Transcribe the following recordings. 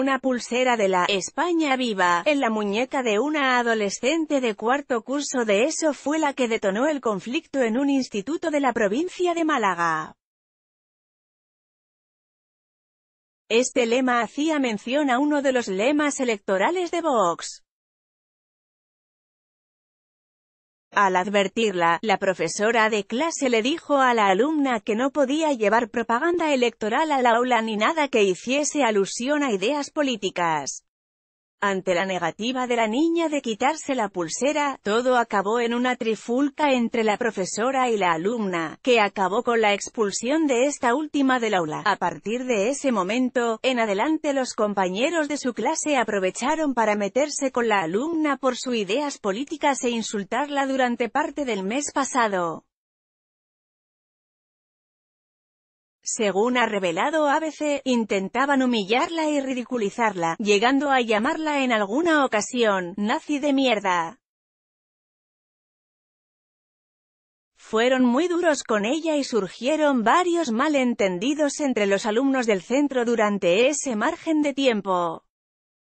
una pulsera de la España Viva en la muñeca de una adolescente de cuarto curso de eso fue la que detonó el conflicto en un instituto de la provincia de Málaga. Este lema hacía mención a uno de los lemas electorales de Vox. Al advertirla, la profesora de clase le dijo a la alumna que no podía llevar propaganda electoral al aula ni nada que hiciese alusión a ideas políticas. Ante la negativa de la niña de quitarse la pulsera, todo acabó en una trifulca entre la profesora y la alumna, que acabó con la expulsión de esta última del aula. A partir de ese momento, en adelante los compañeros de su clase aprovecharon para meterse con la alumna por sus ideas políticas e insultarla durante parte del mes pasado. según ha revelado ABC, intentaban humillarla y ridiculizarla, llegando a llamarla en alguna ocasión, nazi de mierda. fueron muy duros con ella y surgieron varios malentendidos entre los alumnos del centro durante ese margen de tiempo.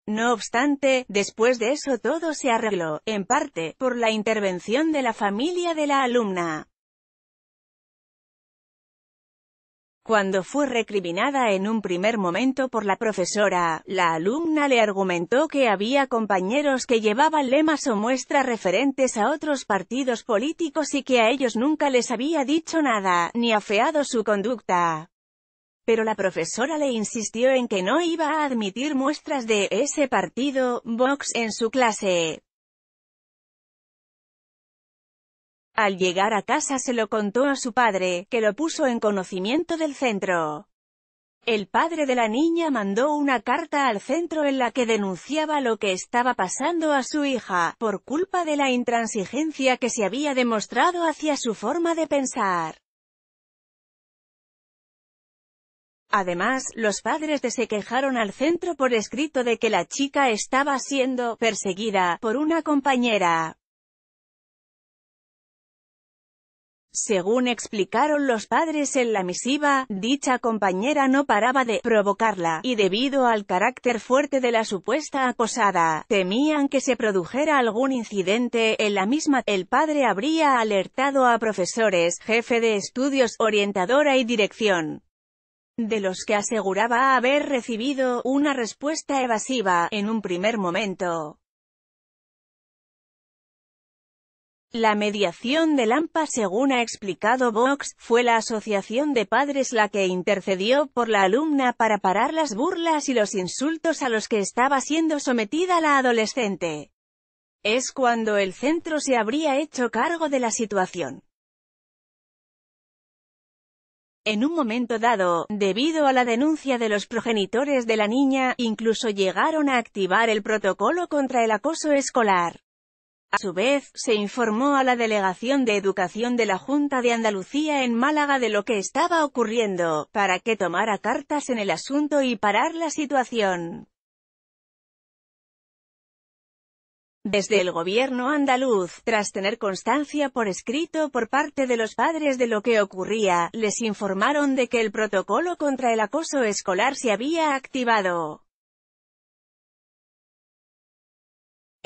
No obstante, después de eso todo se arregló, en parte, por la intervención de la familia de la alumna. Cuando fue recriminada en un primer momento por la profesora, la alumna le argumentó que había compañeros que llevaban lemas o muestras referentes a otros partidos políticos y que a ellos nunca les había dicho nada, ni afeado su conducta. Pero la profesora le insistió en que no iba a admitir muestras de ese partido, Vox, en su clase. Al llegar a casa se lo contó a su padre, que lo puso en conocimiento del centro. El padre de la niña mandó una carta al centro en la que denunciaba lo que estaba pasando a su hija, por culpa de la intransigencia que se había demostrado hacia su forma de pensar. Además, los padres de se quejaron al centro por escrito de que la chica estaba siendo perseguida por una compañera. Según explicaron los padres en la misiva, dicha compañera no paraba de provocarla, y debido al carácter fuerte de la supuesta acosada, temían que se produjera algún incidente en la misma. El padre habría alertado a profesores, jefe de estudios, orientadora y dirección de los que aseguraba haber recibido una respuesta evasiva en un primer momento. La mediación de Lampa según ha explicado Vox, fue la asociación de padres la que intercedió por la alumna para parar las burlas y los insultos a los que estaba siendo sometida la adolescente. Es cuando el centro se habría hecho cargo de la situación. En un momento dado, debido a la denuncia de los progenitores de la niña, incluso llegaron a activar el protocolo contra el acoso escolar. A su vez, se informó a la Delegación de Educación de la Junta de Andalucía en Málaga de lo que estaba ocurriendo, para que tomara cartas en el asunto y parar la situación. Desde el gobierno andaluz, tras tener constancia por escrito por parte de los padres de lo que ocurría, les informaron de que el protocolo contra el acoso escolar se había activado.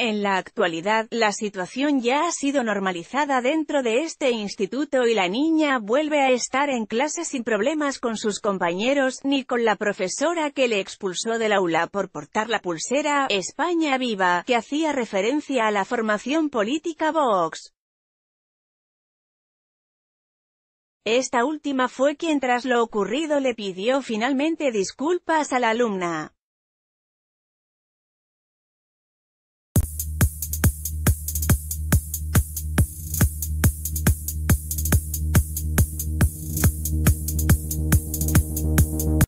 En la actualidad, la situación ya ha sido normalizada dentro de este instituto y la niña vuelve a estar en clase sin problemas con sus compañeros, ni con la profesora que le expulsó del aula por portar la pulsera España Viva, que hacía referencia a la formación política Vox. Esta última fue quien tras lo ocurrido le pidió finalmente disculpas a la alumna.